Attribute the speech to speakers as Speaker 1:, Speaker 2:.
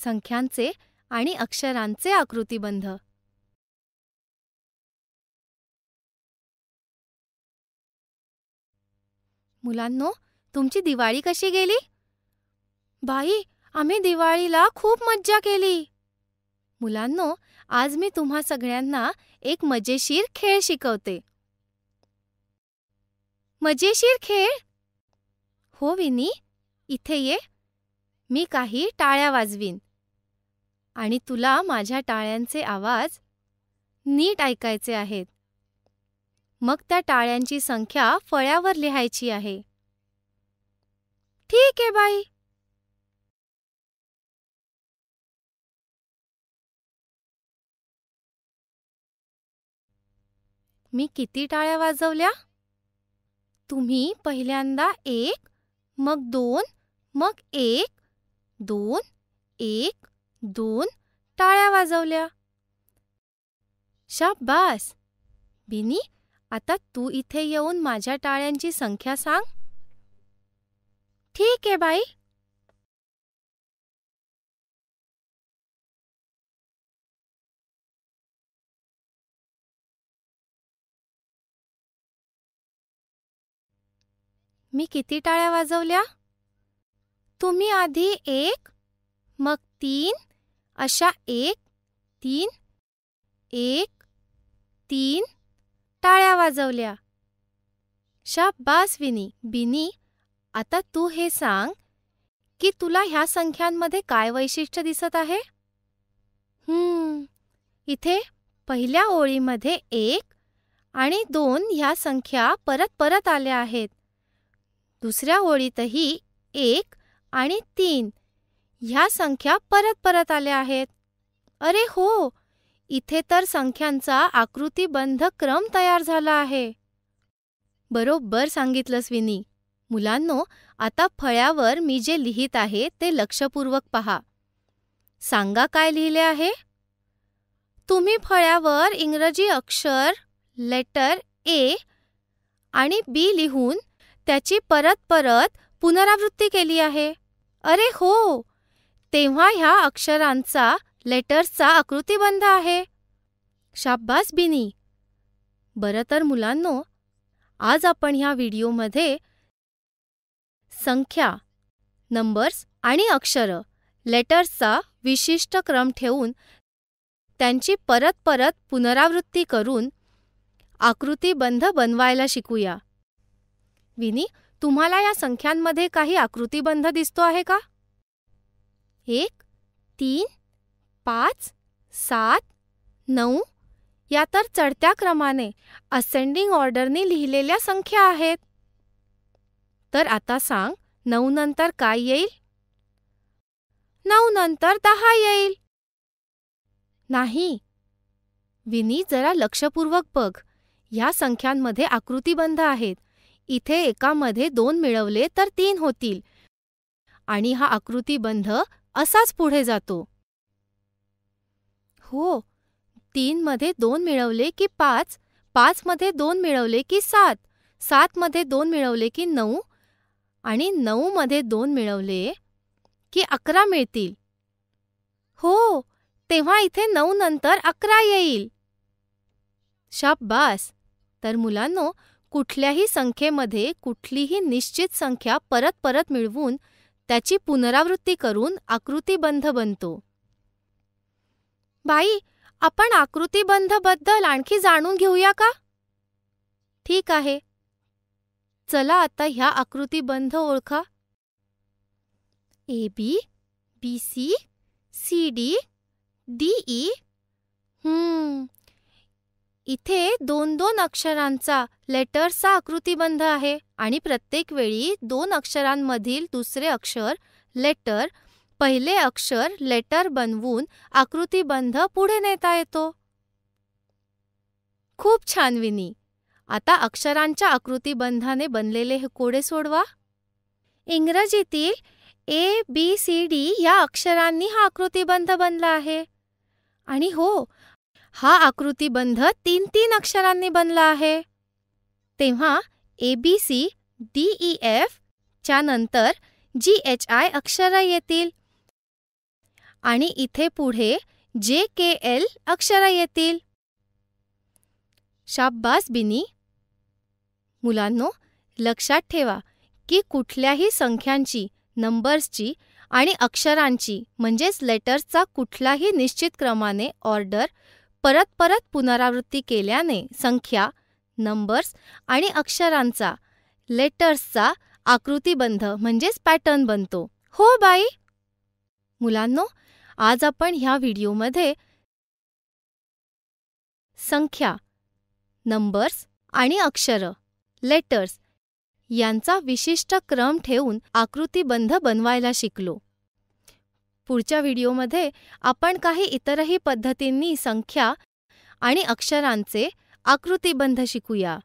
Speaker 1: संख्यांचे आणि अक्षरांचे आकृतिबंध मुलांनो तुमची दिवाळी कशी गेली बाई आम्ही दिवाळीला खूप मज्जा केली मुलांनो आज मी तुम्हा सगळ्यांना एक मजेशीर खेळ शिकवते मजेशीर खेळ हो विनी इथे ये मी काही टाळ्या वाजवीन आणि तुला माझ्या टाळ्यांचे आवाज नीट ऐकायचे आहेत मग त्या टाळ्यांची संख्या फळ्यावर लिहायची आहे ठीक आहे बाई मी किती टाळ्या वाजवल्या तुम्ही पहिल्यांदा एक मग दोन मग एक दोन एक दोन टाळ्या वाजवल्या शाबास बिनी आता तू इथे येऊन माझ्या टाळ्यांची संख्या सांग ठीक आहे बाई मी किती टाळ्या वाजवल्या तुम्ही आधी एक मग तीन अशा एक तीन एक तीन टाळ्या वाजवल्या शाबास विनी बिनी आता तू हे सांग की तुला ह्या संख्यांमध्ये काय वैशिष्ट्य दिसत आहे इथे पहिल्या ओळीमध्ये एक आणि दोन ह्या संख्या परत परत आल्या आहेत दुसऱ्या ओळीतही एक आणि तीन ह्या संख्या परत परत आल्या आहेत अरे हो इथे तर संख्यांचा आकृतीबंध क्रम तयार झाला आहे बरोबर सांगितलं स्विनी मुलांनो आता फळ्यावर मी जे लिहित आहे ते लक्षपूर्वक पहा सांगा काय लिहिले आहे तुम्ही फळ्यावर इंग्रजी अक्षर लेटर ए आणि बी लिहून त्याची परत परत पुनरावृत्ती केली आहे अरे हो तेव्हा ह्या अक्षरांचा लेटर्सचा आकृतीबंध आहे शाब्बास बिनी बरं तर मुलांनो आज आपण ह्या व्हिडिओमध्ये संख्या नंबर्स आणि अक्षरं लेटर्सचा विशिष्ट क्रम ठेवून त्यांची परत परत पुनरावृत्ती करून आकृतीबंध बनवायला शिकूया विनी तुम्हाला या संख्यांमध्ये काही आकृतीबंध दिसतो आहे का एक तीन पाच सात नऊ या तर चढत्या क्रमाने असेंडिंग ऑर्डरने लिहिलेल्या संख्या आहेत तर आता सांग नऊ नंतर काय येईल नऊ नंतर दहा येईल नाही विनी जरा लक्षपूर्वक बघ ह्या संख्यांमध्ये आकृतीबंध आहेत इथे एकामध्ये दोन मिळवले तर तीन होतील आणि हा आकृतीबंध असाच पुढे जातो हो तीन मध्ये दोन मिळवले की पाच पाच मध्ये दोन मिळवले की सात सात मध्ये दोन मिळवले की नऊ आणि नऊ मध्ये दोन मिळवले की अकरा मिळतील हो तेव्हा इथे नऊ नंतर अकरा येईल शाबास तर मुलांनो कुठल्याही संख्येमध्ये कुठलीही निश्चित संख्या परत परत मिळवून त्याची पुनरावृत्ती करून आकृतीबंध बनतो बाई आपण आकृतीबंधबद्दल आणखी जाणून घेऊया का ठीक आहे चला आता ह्या आकृतीबंध ओळखा A B B C C D D E इथे दोन दोन अक्षरांचा लेटरचा आकृतीबंध आहे आणि प्रत्येक वेळी दोन अक्षरांमधील दुसरे अक्षर लेटर पहिले अक्षर लेटर बनवून आकृतीबंध पुढे नेता येतो खूप छान विनी आता अक्षरांच्या आकृतीबंधाने बनलेले हे कोडे सोडवा इंग्रजीतील ए बी सी डी या अक्षरांनी हा आकृतीबंध बनला आहे आणि हो हा आकृतीबंध तीन तीन अक्षरांनी बनला आहे तेव्हा A B C D E F च्या नंतर जी एच आय अक्षर येतील आणि इथे पुढे जे के एल अक्षरं येतील शाब्बास बिनी मुलांनो लक्षात ठेवा की कुठल्याही संख्यांची नंबर्सची आणि अक्षरांची म्हणजेच लेटर्सचा कुठलाही निश्चित क्रमाने ऑर्डर परत परत पुनरावृत्ती केल्याने संख्या नंबर्स आणि अक्षरांचा लेटर्सचा आकृतीबंध म्हणजेच पॅटर्न बनतो हो बाई मुलांनो आज आपण ह्या व्हिडिओमध्ये संख्या नंबर्स आणि अक्षर लेटर्स यांचा विशिष्ट क्रम ठेवून आकृतीबंध बनवायला शिकलो पुढच्या व्हिडिओमध्ये आपण काही इतरही पद्धतींनी संख्या आणि अक्षरांचे आकृतिबंध शिकूया